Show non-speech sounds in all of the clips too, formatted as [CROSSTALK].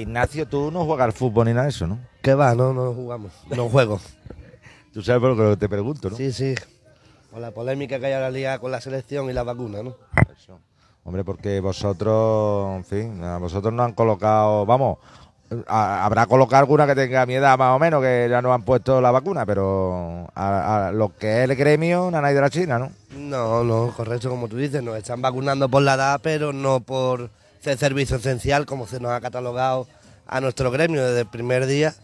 Ignacio, tú no juegas al fútbol ni nada de eso, ¿no? ¿Qué va? No, no jugamos. No [LAUGHS] juego. tú sabes por lo que te pregunto, ¿no? Sí, sí. Por la polémica que hay ahora liga con la selección y la vacuna, ¿no? Hombre, porque vosotros, en fin, a vosotros no han colocado, vamos, habrá colocado alguna que tenga mi más o menos, que ya no han puesto la vacuna, pero a, lo que es el gremio, nada de la China, ¿no? No, no, correcto, como tú dices, nos están vacunando por la edad, pero no por este servicio esencial, como se nos ha catalogado a nuestro gremio desde el primer día,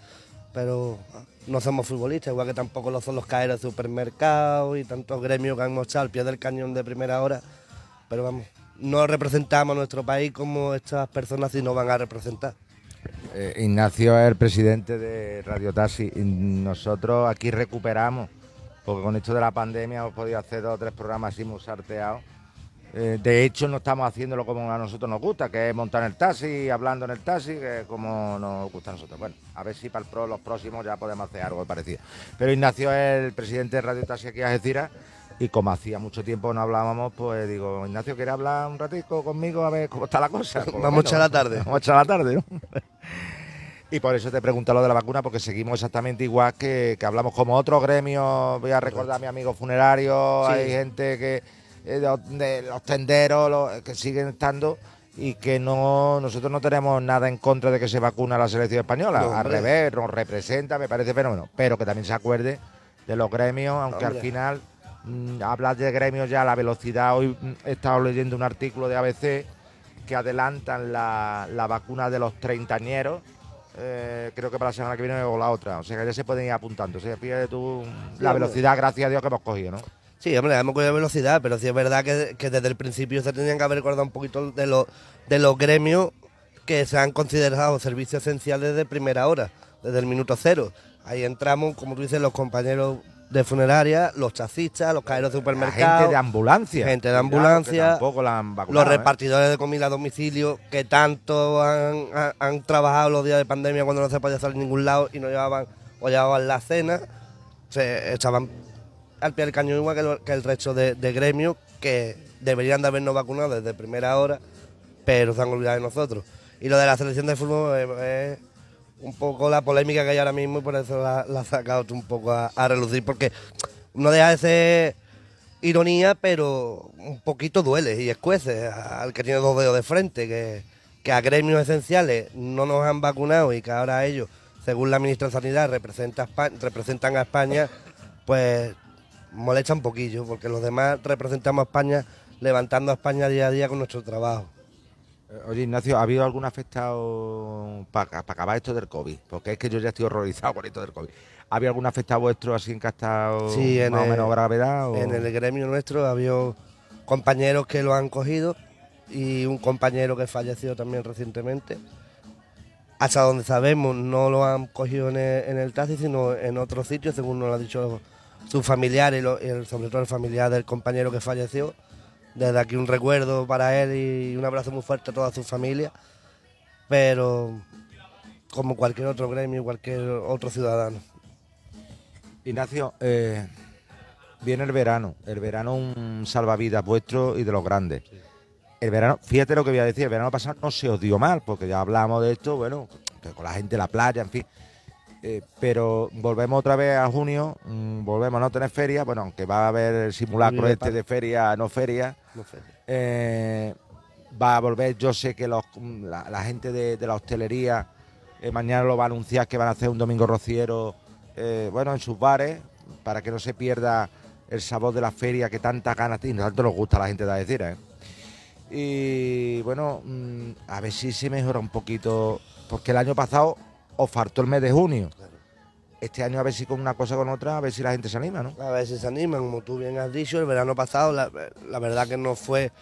pero ah, no somos futbolistas, igual que tampoco lo son los caeros de supermercados y tantos gremios que han mostrado al pie del cañón de primera hora, pero vamos, no representamos a nuestro país como estas personas si no van a representar. Eh, Ignacio es el presidente de Radio Taxi. Nosotros aquí recuperamos, porque con esto de la pandemia hemos podido hacer dos o tres programas y hemos sorteado eh, de hecho, no estamos haciéndolo como a nosotros nos gusta, que es montar en el taxi, hablando en el taxi, que es como nos gusta a nosotros. Bueno, a ver si para el pro, los próximos ya podemos hacer algo parecido. Pero Ignacio es el presidente de Radio Taxi aquí a Algeciras y como hacía mucho tiempo no hablábamos, pues digo, Ignacio, ¿quieres hablar un ratico conmigo a ver cómo está la cosa? [LAUGHS] Pues vamos a la tarde. Vamos a echar la tarde, [LAUGHS] Y por eso te pregunto lo de la vacuna, porque seguimos exactamente igual que, hablamos como otros gremios. Voy a recordar a mi amigo funerario, hay gente que eh, de, los tenderos eh, que siguen estando y que no nosotros no tenemos nada en contra de que se vacuna la selección española. Al revés, nos representa, me parece fenómeno. Pero que también se acuerde de los gremios, aunque al final mm, Hablas de gremios ya la velocidad. Hoy mm, he estado leyendo un artículo de ABC que adelantan la, vacuna de los treintañeros. Eh, creo que para la semana que viene o la otra. O sea que ya se pueden ir apuntando. O sea, tú mm, la velocidad, gracias a Dios, que hemos cogido, ¿no? Sí, hombre, hemos cogido velocidad, pero sí es verdad que, desde el principio se tenían que haber guardado un poquito de, lo, de los gremios que se han considerado servicios esenciales de primera hora, desde el minuto cero. Ahí entramos, como tú dices, los compañeros de funeraria, los chasistas, los caeros de supermercados. gente de ambulancia. Gente de ambulancia. los ¿eh? repartidores de comida a domicilio que tanto han, trabajado los días de pandemia cuando no se podía salir a ningún lado y no llevaban o llevaban la cena. Se estaban al pie del cañón igual que, el resto de, gremios que deberían de habernos vacunado desde primera hora, pero se han olvidado de nosotros. Y lo de la selección de fútbol es, eh, eh, un poco la polémica que hay ahora mismo y por eso la, ha sacado un poco a, relucir, porque no deja de ser ironía, pero un poquito duele y escuece al que tiene dos dedos de frente, que, que a gremios esenciales no nos han vacunado y que ahora ellos, según la ministra de Sanidad, representa representan a España, pues molesta un poquillo, porque los demás representamos a España levantando a España día a día con nuestro trabajo. Eh, oye, Ignacio, ¿ha habido algún afectado para acabar esto del COVID? Porque es que yo ya estoy horrorizado con esto del COVID. ¿Ha habido algún afectado vuestro así que sí, en más el, o gravedad? En el gremio nuestro ha habido... compañeros que lo han cogido y un compañero que fallecido también recientemente. Hasta donde sabemos, no lo han cogido en el, taxi, sino en otro sitio, según nos lo ha dicho ...su familiar y sobre todo el familiar del compañero que falleció. Desde aquí un recuerdo para él y un abrazo muy fuerte a toda su familia. Pero como cualquier otro gremio, cualquier otro ciudadano. Ignacio, eh, viene el verano. El verano un salvavidas vuestro y de los grandes. El verano, fíjate lo que voy a decir, el verano pasado no se os dio mal, porque ya hablamos de esto, bueno, con la gente, la playa, en fin. Eh, pero volvemos otra vez a junio, mm, volvemos a no tener feria, bueno, aunque va a haber el simulacro este de feria, no feria. Eh, va a volver, yo sé que mm, la, gente de, la hostelería eh, mañana lo va a anunciar que van a hacer un domingo rociero, bueno, en sus bares, para que no se pierda el sabor de la feria que tantas ganas tiene, tanto nos gusta la gente de eh Y bueno, mm, a ver si se mejora un poquito, porque el año pasado o faltó el mes de junio. Este año a ver si con una cosa o con otra, a ver si la gente se anima, ¿no? A ver si se anima, como tú bien has dicho, el verano pasado la, verdad que no fue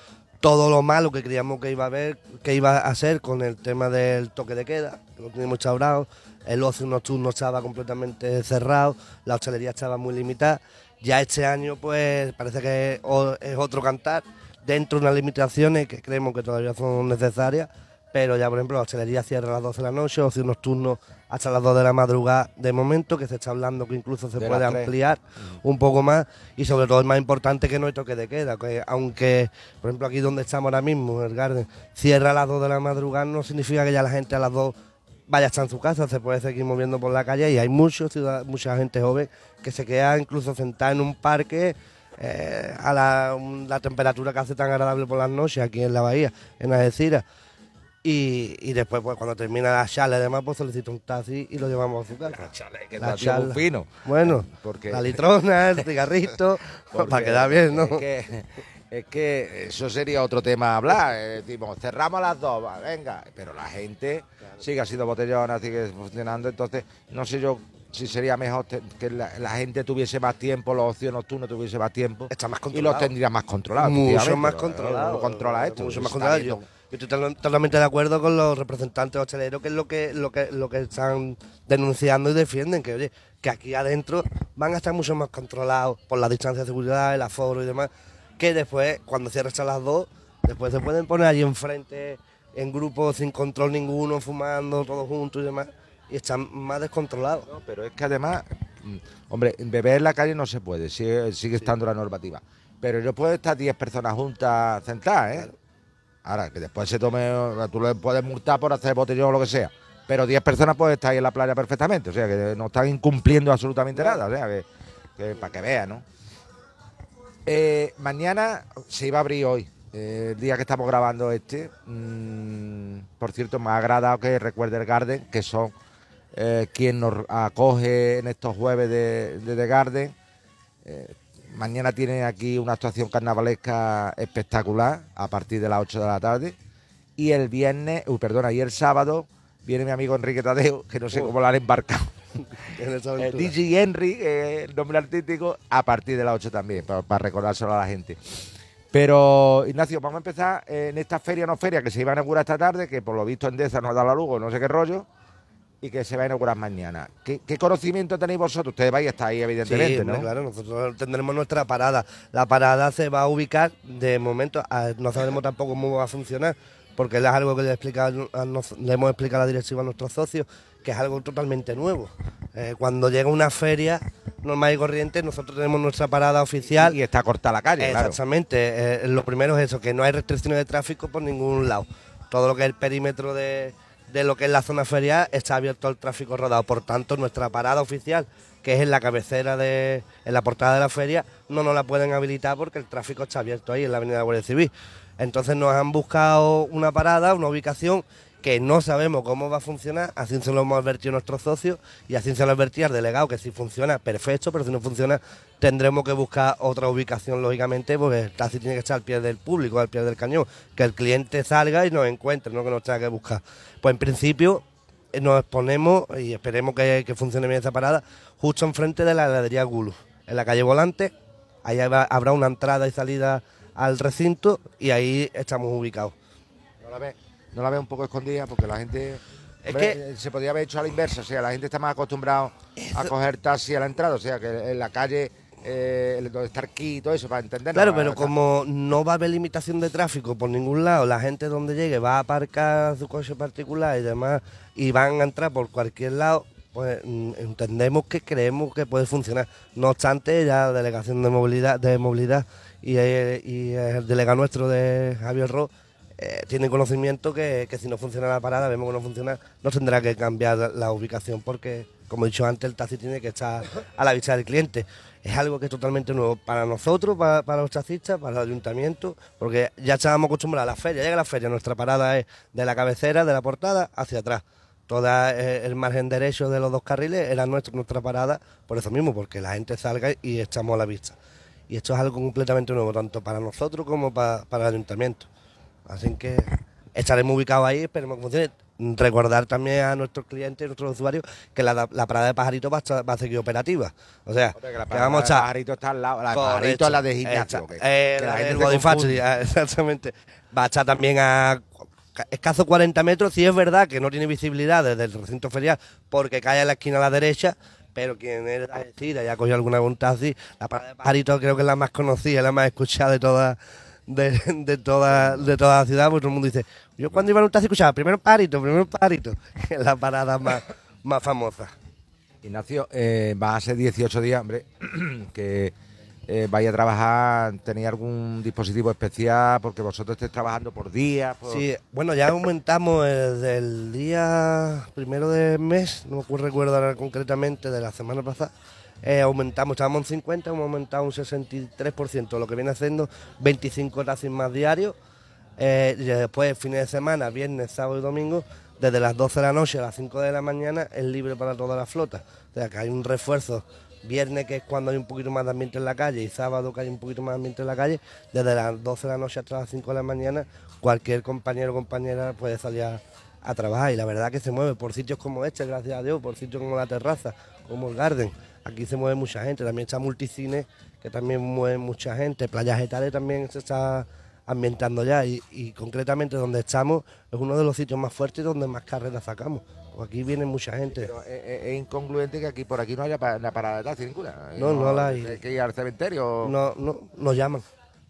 todo lo malo que creíamos que iba a haber, que iba a ser con el tema del toque de queda, lo teníamos chabrado, el ocio nocturno estaba completamente cerrado, la hostelería estaba muy limitada. Ya este año, pues parece que es otro cantar, dentro de unas limitaciones que creemos que todavía son necesarias, pero ya por ejemplo la hostelería cierra a las 12 de la noche, o unos turnos hasta las 2 de la madrugada de momento, que se está hablando que incluso se puede ampliar mm. un poco más y sobre todo es más importante que no hay toque de queda, que aunque por ejemplo aquí donde estamos ahora mismo, el Garden, cierra a las 2 de la madrugada, no significa que ya la gente a las 2 vaya a estar en su casa, se puede seguir moviendo por la calle y hay muchos ciudad, mucha gente joven que se queda incluso sentada en un parque eh, a la, la temperatura que hace tan agradable por las noches aquí en la bahía, en Algeciras. Y, después, pues, cuando termina la charla, además, pues solicito un taxi y lo llevamos a su La charla, que fino. Bueno, porque... la litrona, el cigarrito, [LAUGHS] [LAUGHS] para quedar bien, ¿no? Es que, eso sería otro tema a hablar. Decimos, cerramos las dos, venga. Pero la gente sigue haciendo botellona, sigue funcionando. Entonces, no sé yo si sería mejor que la, gente tuviese más tiempo, los ocios nocturnos tuviese más tiempo. Está más controlado. Y los tendría más controlados. Mucho más controlado. Controla esto. Mucho más controlado. Yo estoy totalmente de acuerdo con los representantes hosteleros, que es lo que, lo que, lo que están denunciando y defienden, que oye, que aquí adentro van a estar mucho más controlados por la distancia de seguridad, el aforo y demás, que después, cuando cierres a las dos, después se pueden poner allí enfrente, en grupo, sin control ninguno, fumando, todos juntos y demás, y están más descontrolados. pero es que además, mm, hombre, beber en la calle no se puede, sigue, estando la normativa. Pero yo puedo estar 10 personas juntas sentadas, ¿eh? Ahora, que después se tome, tú le puedes multar por hacer botellón o lo que sea. Pero 10 personas pueden estar ahí en la playa perfectamente. O sea, que no están incumpliendo absolutamente nada. O sea, que, para que vean, ¿no? Eh, mañana se iba a abrir hoy, eh, el día que estamos grabando este. Mm, por cierto, me ha agradado que recuerde el Garden, que son eh, quien nos acoge en estos jueves de, de The Garden. Mañana tiene aquí una actuación carnavalesca espectacular a partir de las 8 de la tarde. Y el viernes, uy, perdona, y el sábado viene mi amigo Enrique Tadeo, que no sé cómo lo han embarcado. [LAUGHS] DJ eh, Henry, el nombre artístico, a partir de las 8 también, para, recordárselo a la gente. Pero, Ignacio, vamos a empezar en esta feria no feria que se iba a inaugurar esta tarde, que por lo visto Endesa no ha dado la luz, no sé qué rollo y que se va a inaugurar mañana. ¿Qué, conocimiento tenéis vosotros? Ustedes vais a estar ahí, evidentemente, ¿no? Claro, nosotros tendremos nuestra parada. La parada se va a ubicar de momento, no sabemos tampoco cómo va a funcionar, porque es algo que le, le hemos explicado a la directiva a nuestros socios, que es algo totalmente nuevo. Eh, cuando llega una feria normal y corriente, nosotros tenemos nuestra parada oficial. Y está cortada la calle, Exactamente. Claro. Eh, lo primero es eso, que no hay restricciones de tráfico por ningún lado. Todo lo que es el perímetro de de lo que es la zona ferial está abierto al tráfico rodado. Por tanto, nuestra parada oficial, que es en la cabecera de. en la portada de la feria, no nos la pueden habilitar porque el tráfico está abierto ahí en la avenida de la Guardia Civil. Entonces nos han buscado una parada, una ubicación que no sabemos cómo va a funcionar, así se lo hemos advertido nuestros socios y así se lo advertía al delegado, que si funciona, perfecto, pero si no funciona, tendremos que buscar otra ubicación, lógicamente, porque casi tiene que estar al pie del público, al pie del cañón, que el cliente salga y nos encuentre, no que nos tenga que buscar. Pues en principio eh, nos exponemos y esperemos que, funcione bien esa parada, justo enfrente de la heladería Gulu, en la calle Volante, ahí habrá una entrada y salida al recinto y ahí estamos ubicados. ves? no la veo un poco escondida porque la gente es que eh, se podría haber hecho a la inversa, o sea, la gente está más acostumbrada a coger taxi a la entrada, o sea, que en la calle eh, donde está aquí y todo eso, para entender. Claro, pero como no va a haber limitación de tráfico por ningún lado, la gente donde llegue va a aparcar su coche particular y demás, y van a entrar por cualquier lado, pues mm, entendemos que creemos que puede funcionar. No obstante, ya la delegación de movilidad, de movilidad y, eh, el delegado nuestro de Javier Ro eh, tienen conocimiento que, si no funciona la parada, vemos que no funciona, no tendrá que cambiar la, ubicación porque, como he dicho antes, el taxi tiene que estar a la vista del cliente. Es algo que es totalmente nuevo para nosotros, para, los taxistas, para el ayuntamiento, porque ya estábamos acostumbrados a la feria, llega la feria, nuestra parada es de la cabecera, de la portada, hacia atrás. Todo eh, el margen derecho de los dos carriles era nuestra, parada por eso mismo, porque la gente salga y estamos a la vista. Y esto es algo completamente nuevo, tanto para nosotros como para el ayuntamiento. Así que estaremos ubicados ahí, esperemos que funcione. Recordar también a nuestros clientes, a nuestros usuarios, que la, la parada de pajarito va a, seguir operativa. O sea, que, la parada de Pajarito está al lado, la pajarito la de gimnasio. Eh, la, el [LAUGHS] exactamente. Va a estar también a escaso 40 metros, si es verdad que no tiene visibilidad desde el recinto ferial porque cae en la esquina a la derecha, pero quien es de Tira ha cogido alguna así, la parada de pajarito creo que es la más conocida, la más escuchada de todas de, de, toda, de toda la ciudad, pues todo el mundo dice, yo cuando iba a un taxi escuchaba, primero Parito, primero Parito, [LAUGHS] la parada más, más famosa. Ignacio, eh, va a ser 18 días, hombre, [CLEARS THROAT] que eh, vaya a trabajar, ¿tenéis algún dispositivo especial? Porque vosotros estáis trabajando por día Sí, bueno, ya aumentamos desde el día primero del mes, no recuerdo ahora concretamente, de la semana pasada, eh, aumentamos, estábamos en 50, hemos aumentado un 63%, lo que viene haciendo 25 taxis más diarios. Eh, y después, fines de semana, viernes, sábado y domingo, desde las 12 de la noche a las 5 de la mañana, es libre para toda la flota. O sea que hay un refuerzo viernes que es cuando hay un poquito más de ambiente en la calle y sábado que hay un poquito más de ambiente en la calle, desde las 12 de la noche hasta las 5 de la mañana cualquier compañero o compañera puede salir a, a trabajar y la verdad que se mueve por sitios como este, gracias a Dios, por sitios como la terraza, como el garden. Aquí se mueve mucha gente, también está Multicine, que también mueve mucha gente, Playa Etales también se está ambientando ya y, concretamente donde estamos es uno de los sitios más fuertes donde más carreras sacamos. ...porque aquí viene mucha gente. Pero es, incongruente que aquí por aquí no haya la parada de taxi ninguna. No, eh, no, la hay. Hay que ir al cementerio. No, no, nos llaman.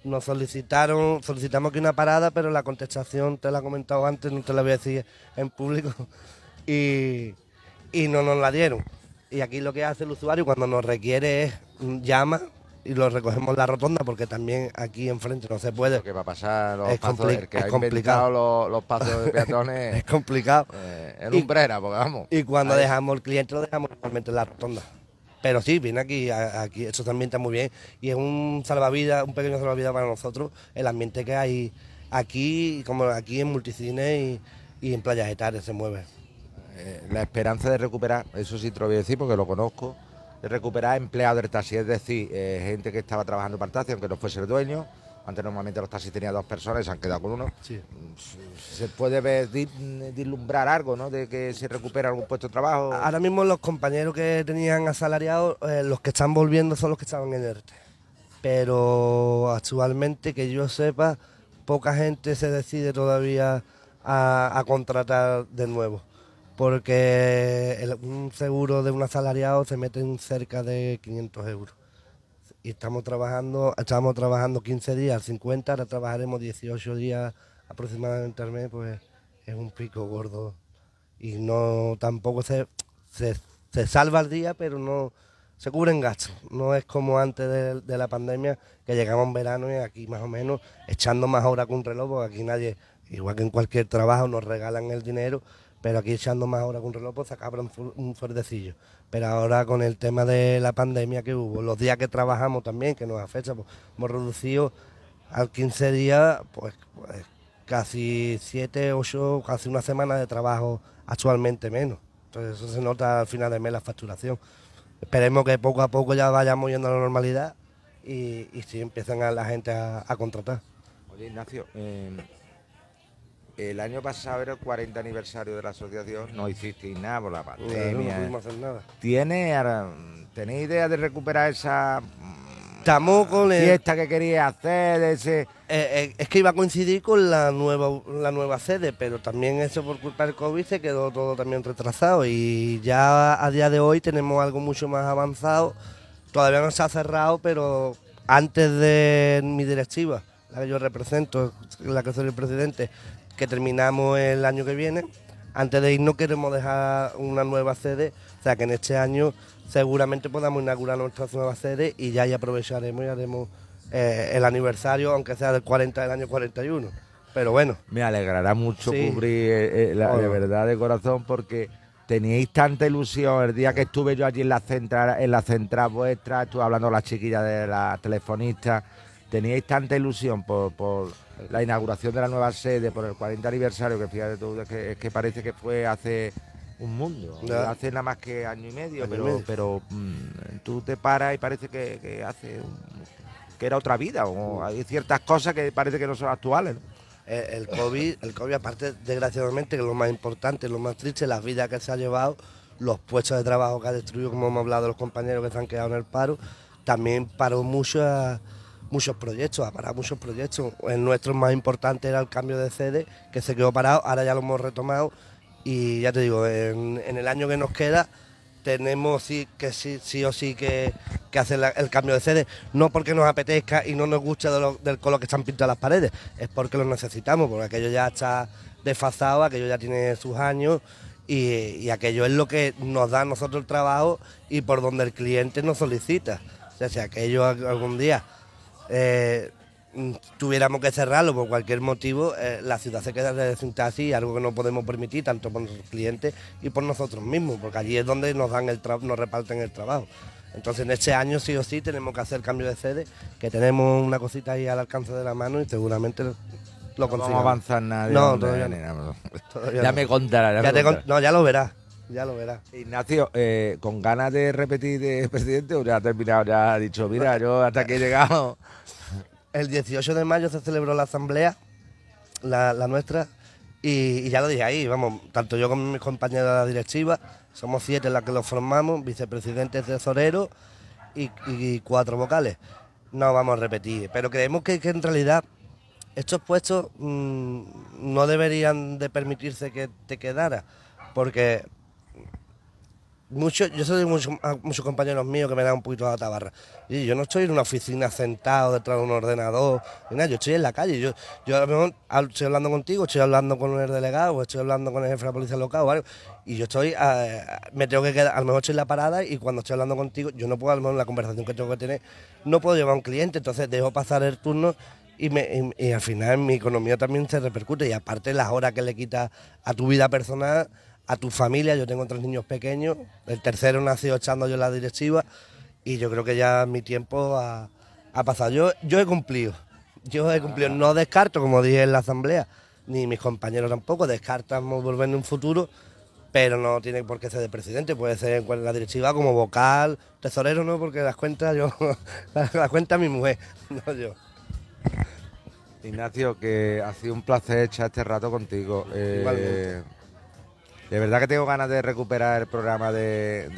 Nos solicitaron, solicitamos aquí una parada, pero la contestación te la he comentado antes, no te la voy a decir en público, [LAUGHS] y, y no nos la dieron. Y aquí lo que hace el usuario cuando nos requiere es llama y lo recogemos en la rotonda porque también aquí enfrente no se puede. Lo va a pasar los es pasos, es complicado los, pasos de peatones. [LAUGHS] es complicado. Eh, es en lumbrera, porque vamos. Y cuando dejamos el cliente lo dejamos realmente en la rotonda. Pero sí, viene aquí, aquí, eso también está muy bien. Y es un salvavidas, un pequeño salvavidas para nosotros, el ambiente que hay aquí, como aquí en multicine y, y en playas etares se mueve. Eh, la esperanza de recuperar, eso sí te lo voy a decir porque lo conozco, de recuperar empleados del taxi, es decir, eh, gente que estaba trabajando para el taxi, aunque no fuese el dueño. Antes normalmente los taxis tenían dos personas y se han quedado con uno. Mm, se puede ver, algo, ¿no? De que se recupera algún puesto de trabajo. Ahora mismo los compañeros que tenían asalariados, eh, los que están volviendo son los que estaban en ERTE. Pero actualmente, que yo sepa, poca gente se decide todavía a contratar de nuevo porque un seguro de un asalariado se mete en cerca de 500 euros. Y estamos trabajando, estamos trabajando 15 días, 50, ahora trabajaremos 18 días aproximadamente al mes, pues es un pico gordo. Y no tampoco se, se, salva el día, pero no se cubren gastos. No es como antes de, la pandemia, que llegamos en verano y aquí más o menos echando más horas que un reloj, porque aquí nadie, igual que en cualquier trabajo, nos regalan el dinero pero aquí echando más horas con un reloj, pues acaba un fuertecillo. Pero ahora con el tema de la pandemia que hubo, los días que trabajamos también, que nos afecta, pues, hemos reducido al 15 días, pues, pues casi 7, 8, casi una semana de trabajo actualmente menos. Entonces eso se nota al final de mes la facturación. Esperemos que poco a poco ya vayamos yendo a la normalidad y, si empiezan a la gente a, contratar. Oye, Ignacio, em, el año pasado era el 40 aniversario de la asociación, no hiciste nada por la pandemia. No, pudimos hacer nada. ¿Tenéis idea de recuperar esa mm, Estamos con fiesta que quería hacer, ese... Eh, eh, es que iba a coincidir con la nueva, la nueva sede, pero también eso por culpa del COVID se quedó todo también retrasado y ya a día de hoy tenemos algo mucho más avanzado. Todavía no se ha cerrado, pero antes de mi directiva, la que yo represento, la que soy el presidente, que terminamos el año que viene. Antes de ir no queremos dejar una nueva sede, o sea que en este año seguramente podamos inaugurar nuestra nueva sede y ya aprovecharemos y haremos eh, el aniversario, aunque sea del 40 del año 41. Pero bueno. Me alegrará mucho cubrir, eh, eh, la, de verdad, de corazón, porque teníais tanta ilusión. El día que estuve yo allí en la central, en la central vuestra, estuve hablando con las chiquillas de la telefonista teníais tanta ilusión por, la inauguración de la nueva sede, por el 40 aniversario, que fíjate tú, es que, parece que fue hace un mundo, hace nada más que año y medio, pero, pero mm, tú te paras y parece que, que hace que era otra vida, o hay ciertas cosas que parece que no son actuales. El, COVID, el COVID, aparte, desgraciadamente, que lo más importante, lo más triste, las vidas que se ha llevado, los puestos de trabajo que ha destruido, como hemos hablado los compañeros que se han quedado en el paro, también paró mucho a muchos proyectos, ha parado muchos proyectos. El nuestro más importante era el cambio de sede, que se quedó parado, ahora ya lo hemos retomado y ya te digo, en, el año que nos queda tenemos sí, que sí, o sí que, que hacer el cambio de sede, no porque nos apetezca y no nos guste del color que están pintadas las paredes, es porque lo necesitamos, porque aquello ya está desfasado, aquello ya tiene sus años y, y aquello es lo que nos da a nosotros el trabajo y por donde el cliente nos solicita. O sea, si aquello algún día eh, tuviéramos que cerrarlo por cualquier motivo, eh, la ciudad se queda recintada así, algo que no podemos permitir tanto por nuestros clientes y por nosotros mismos, porque allí es donde nos dan el nos reparten el trabajo. Entonces en este año sí o sí tenemos que hacer cambio de sede, que tenemos una cosita ahí al alcance de la mano y seguramente lo conseguimos No avanzar nadie No, todavía, no. ya me contará. no, ya lo verás ya lo verás. Ignacio, eh, ¿con ganas de repetir de presidente ya ha terminado? Ya ha dicho, mira, yo hasta que he llegado. El 18 de mayo se celebró la asamblea, la, nuestra, y, ya lo dije ahí, vamos, tanto yo como mis compañeros de la directiva, somos siete las que lo formamos, vicepresidente, tesorero y, y cuatro vocales. No vamos a repetir, pero creemos que, en realidad estos puestos mm, no deberían de permitirse que te quedara, porque mucho, yo soy muchos ah, compañeros míos que me dan un poquito de tabarra. Y yo no estoy en una oficina sentado detrás de un ordenador, yo estoy en la calle. Yo, yo a lo mejor estoy hablando contigo, estoy hablando con el delegado, estoy hablando con el jefe de la policía local o algo. Y yo estoy, ah, me tengo que quedar, a lo mejor estoy en la parada y cuando estoy hablando contigo, yo no puedo, a lo mejor en la conversación que tengo que tener, no puedo llevar a un cliente, entonces dejo pasar el turno y, me, al final mi economía también se repercute y aparte las horas que le quitas a tu vida personal a tu familia. Yo tengo tres niños pequeños, el tercero nació echando yo la directiva y yo creo que ya mi tiempo ha, pasado. Yo, yo he cumplido, yo he cumplido. Ah. No descarto, como dije en la asamblea, ni mis compañeros tampoco, descartamos volver en un futuro, pero no tiene por qué ser de presidente, puede ser en la directiva como vocal, tesorero no, porque las cuentas yo, das [LAUGHS] cuenta mi mujer, [LAUGHS] no yo. Ignacio, que ha sido un placer echar este rato contigo. Eh, de verdad que tengo ganas de recuperar el programa de,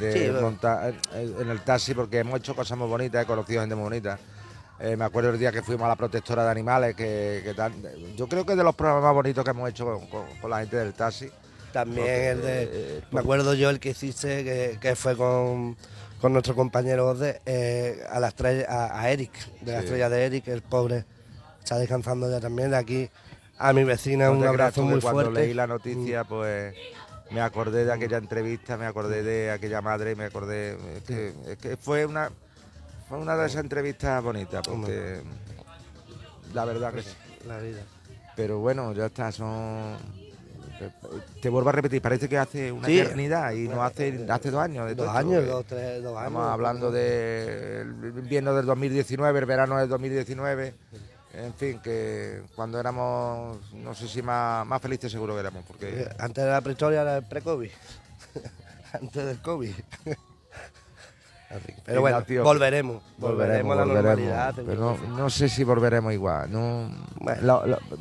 montar eh, eh, en el taxi porque hemos hecho cosas muy bonitas, he conocido gente muy bonita. Eh, me acuerdo el día que fuimos a la protectora de animales, que, que yo creo que es de los programas más bonitos que hemos hecho con, la gente del taxi. También el de, me pues, acuerdo yo el que hiciste, que, fue con, con, nuestro compañero de, a, la estrella, a, Eric, de la estrella de Eric, el pobre, está descansando ya también de aquí. A mi vecina un abrazo muy fuerte. Cuando leí la noticia, mm. pues me acordé de aquella entrevista, me acordé de aquella madre, me acordé. Es que, fue una fue una de esas entrevistas bonitas, porque la verdad que sí. vida. Pero bueno, ya está, son. Te vuelvo a repetir, parece que hace una eternidad y no hace eh, hace dos años. De dos años, dos, tres, dos años. Estamos hablando del de invierno del 2019, el verano del 2019. En fin, que cuando éramos, no sé si más, más felices seguro que éramos, porque... Eh, antes de la prehistoria era el pre-COVID, [LAUGHS] antes del COVID. Pero bueno, volveremos, volveremos, a la normalidad. Pero no, sé si volveremos igual. No,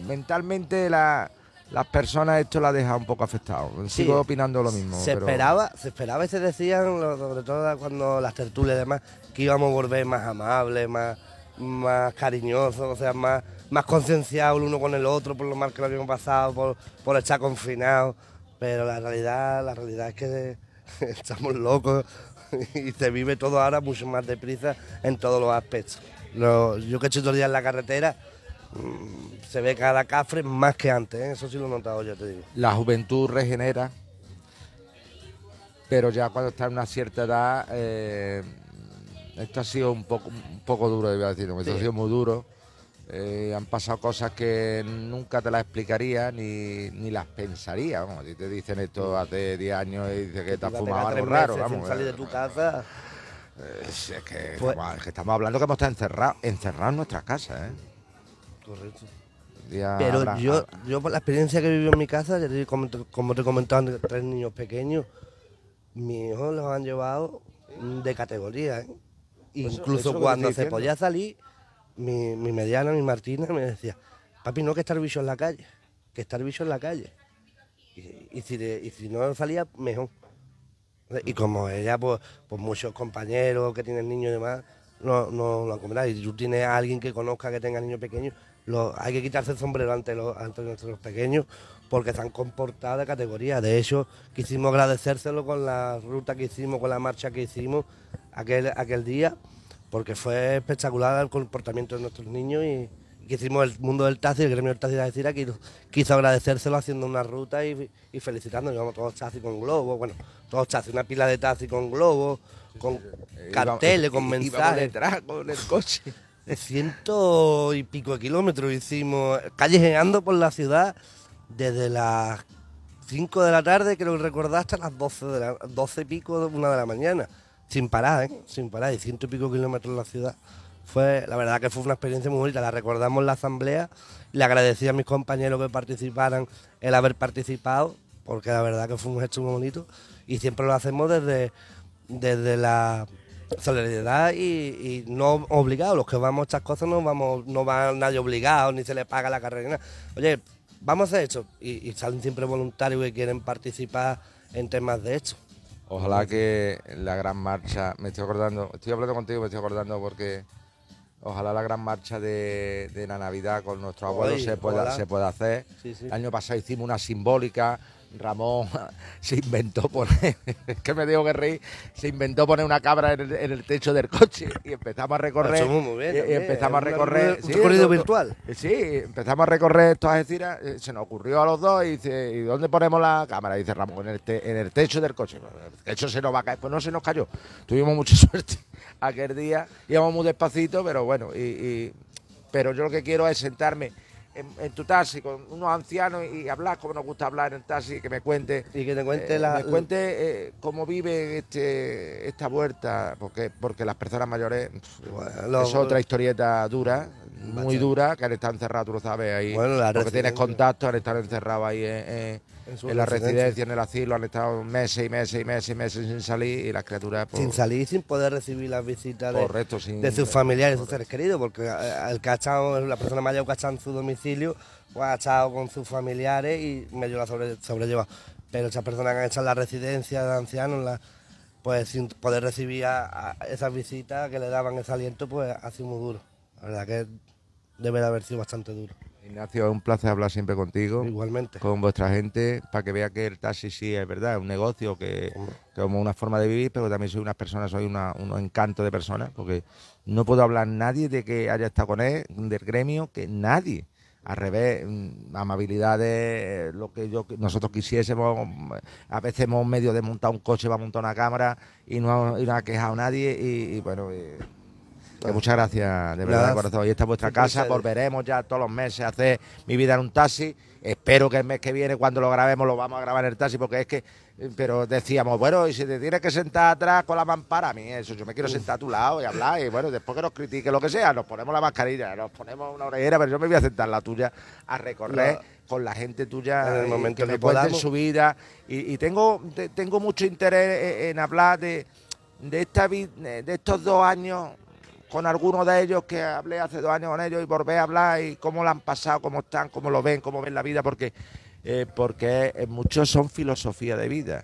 mentalmente las personas esto la deja un poco afectado. Sigo opinando lo mismo. Se esperaba, se esperaba y se decían, sobre todo cuando las tertulias y demás, que íbamos a volver más amables, más más cariñosos, o sea, más, más concienciados el uno con el otro por lo mal que lo habíamos pasado, por, por estar confinados. Pero la realidad, la realidad es que [LAUGHS] estamos locos y se vive todo ahora mucho más deprisa en todos los aspectos. Lo, yo que he hecho todo el día en la carretera, mm, se ve cada cafre más que antes, ¿eh? eso sí lo he notado yo, te digo. La juventud regenera, pero ya cuando está en una cierta edad eh, esto ha sido un poco, un poco duro, iba a decir, esto ha sido muy duro. Eh, han pasado cosas que nunca te las explicaría ni, las pensaría. te dicen esto hace 10 años y dices que, te has fumado algo raro. Vamos, salir de tu eh, casa. Eh, pues es, que, estamos hablando que hemos estado encerrados encerrado en nuestras casa, Correcto. Pero yo, yo, por la experiencia que he vivido en mi casa, como te, como te tres niños pequeños, mis hijos los han llevado de categoría. ¿eh? Pues Incluso cuando se podía salir, mi, mi, mediana, mi Martina, me decía, papi, no que estar bicho en la calle, que estar bicho en la calle. Y, si, si, no salía, mejor. Y mm. como ella, pues, pues, muchos compañeros que tienen niños y demás, no, no lo acomodan. Y tú tienes a alguien que conozca que tenga niños pequeños, hay que quitarse el sombrero ante los, ante nuestros pequeños porque están han de categoría. De hecho, quisimos agradecérselo con la ruta que hicimos, con la marcha que hicimos, aquel, día, porque fue espectacular el comportamiento de nuestros niños y, que hicimos el mundo del taxi, el gremio del taxi de la que quiso agradecérselo haciendo una ruta y, y felicitándonos. Íbamos todos taxi con globos, bueno, todos taxi, una pila de taxi con globos, con eh, carteles, con eh, mensajes. detrás con el coche. [LAUGHS] De ciento y pico de kilómetros hicimos, callejeando por la ciudad desde las 5 de la tarde, creo que recordar, hasta las 12, de la, doce y pico, una de la mañana sin parar, ¿eh? sin parar, y ciento y pico kilómetros la ciudad. Fue, la verdad que fue una experiencia muy bonita, la recordamos la asamblea, le agradecí a mis compañeros que participaran el haber participado, porque la verdad que fue un gesto muy bonito y siempre lo hacemos desde, desde la solidaridad y, no obligados, Los que vamos a estas cosas no vamos, no va nadie obligado, ni se le paga la carrera. Oye, vamos a hacer esto. Y, y, salen siempre voluntarios que quieren participar en temas de esto. Ojalá que la gran marcha, me estoy acordando, estoy hablando contigo, me estoy acordando porque ojalá la gran marcha de, la Navidad con nuestro abuelo se pueda, se pueda hacer. El año pasado hicimos una simbólica, Ramón [LAUGHS] se inventó poner, que me digo que reí, se inventó poner una cabra en el, techo del coche y empezamos a recorrer. y, empezamos a ¿eh? recorrer. Un, recorrido virtual. Sí, empezamos a recorrer todas Algeciras. Eh, se nos ocurrió a los dos y dice, ¿y dónde ponemos la cámara? Y dice Ramón, en el, techo del coche. El se nos va a caer. Pues no se nos cayó. Tuvimos mucha [LAUGHS] suerte aquel día. Íbamos muy despacito, pero bueno, pero yo lo que quiero es sentarme en, tu taxi con unos ancianos y hablas como nos gusta hablar en el taxi, que me cuente. Y que cuente eh, Me cuente eh, cómo vive este, esta vuelta, porque, porque las personas mayores. es otra historieta dura, muy dura, que han estado encerrados, tú lo sabes ahí. Bueno, porque tienes contacto, han estado encerrados ahí en en, la residencia, en el asilo, han estado meses y meses y meses y meses sin salir y las criaturas... Pues, sin salir sin poder recibir las visitas de, sus familiares, sus seres queridos, porque eh, la persona mayor que ha estado en su domicilio, pues ha estado con sus familiares y medio la sobre, sobrelleva. Pero esas personas que han estado en la residencia de ancianos, pues sin poder recibir esas visitas que le daban ese aliento, pues ha sido muy duro. La verdad que debe de haber sido bastante duro. Ignacio, es un placer hablar siempre contigo. Igualmente. Con vuestra gente, para que vea que el taxi sí es verdad, es un negocio, que, como una forma de vivir, pero también soy unas personas, soy una, encanto de personas, porque no puedo hablar nadie de que haya estado con él, del gremio, que nadie. Al revés, mm, amabilidades, eh, lo que yo nosotros quisiésemos, mm, a veces hemos medio de montar un coche, va montar una cámara y no, ha quejado nadie y, bueno... Eh, pues muchas gracias, de verdad, de corazón. Hoy está vuestra casa, volveremos ya todos los meses a hacer mi vida en un taxi. Espero que el mes que viene, cuando lo grabemos, lo vamos a grabar en el taxi, porque es que, eh, pero decíamos, bueno, y si te tienes que sentar atrás con la mampara, a mí eso, yo me quiero sentar a tu lado y hablar, y bueno, después que nos critique lo que sea, nos ponemos la mascarilla, nos ponemos una orejera, pero yo me voy a sentar la tuya a recorrer. con la gente tuya en el eh, momento que me en su vida. Y, tengo, tengo mucho interés eh, en, hablar de, de estos dos años con algunos de ellos que hablé hace dos años con ellos y volví a hablar y cómo lo han pasado, cómo están, cómo lo ven, cómo ven la vida, porque, eh, porque eh, muchos son filosofía de vida.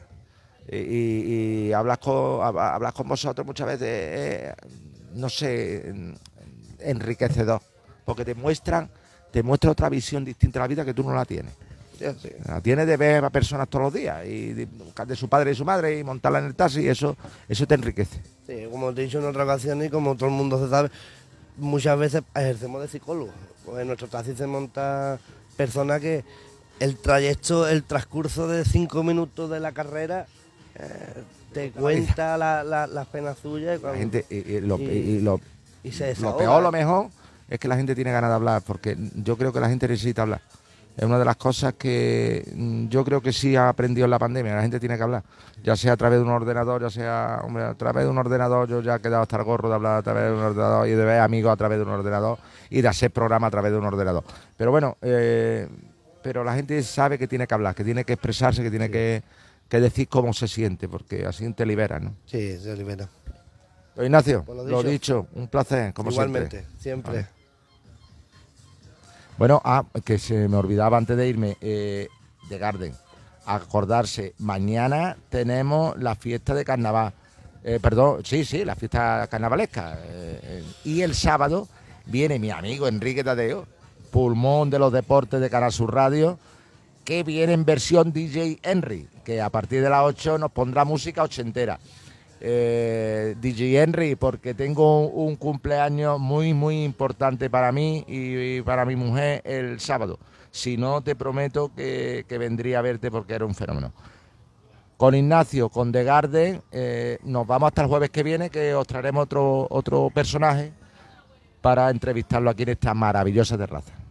Y, hablas, con, hablas con vosotros muchas veces, eh, no sé, enriquecedor, porque te muestran, te muestra otra visión distinta de la vida que tú no la tienes. Eh, tiene de ver a personas todos los días y de su padre y su madre y montarla en el taxi, eso, eso te enriquece. Sí, como te he dicho en otra ocasión y como todo el mundo se sabe, muchas veces ejercemos de psicólogo. Pues en nuestro taxi se monta personas que el trayecto, el transcurso de cinco minutos de la carrera eh, te cuenta las penas suyas. Y, la gente, y, lo, lo, peor, lo mejor, es que la gente tiene ganas de hablar, porque yo creo que la gente necesita hablar es una de las cosas que mm, yo creo que sí ha aprendido en la pandemia. La gente tiene que hablar, ya sea a través de un ordenador, ya sea a través de un ordenador. Yo ya he quedado hasta el gorro de hablar a través de un ordenador y de ver amigos a través de un ordenador y de hacer programa a través de un ordenador. Pero bueno, eh, pero la gente sabe que tiene que hablar, que tiene que expresarse, que tiene que, decir cómo se siente, porque así te libera, ¿no? Sí, se libera. Ignacio, lo, dicho. un placer, como Igualmente, siempre. Bueno, ah, que se me olvidaba antes de irme, eh, de Garden. Acordarse, mañana tenemos la fiesta de carnaval. Eh, perdón, sí, sí, la fiesta carnavalesca. Eh, eh, y el sábado viene mi amigo Enrique Tadeo, pulmón de los deportes de Canal Sur Radio, que viene en versión DJ Henry, que a partir de las 8 nos pondrá música ochentera. Eh, DJ Henry, porque tengo un cumpleaños muy, muy importante para mí y, para mi mujer el sábado. Si no, te prometo que, vendría a verte porque era un fenómeno. Con Ignacio, con The Garden, eh, nos vamos hasta el jueves que viene, que os traeremos otro, otro personaje para entrevistarlo aquí en esta maravillosa terraza.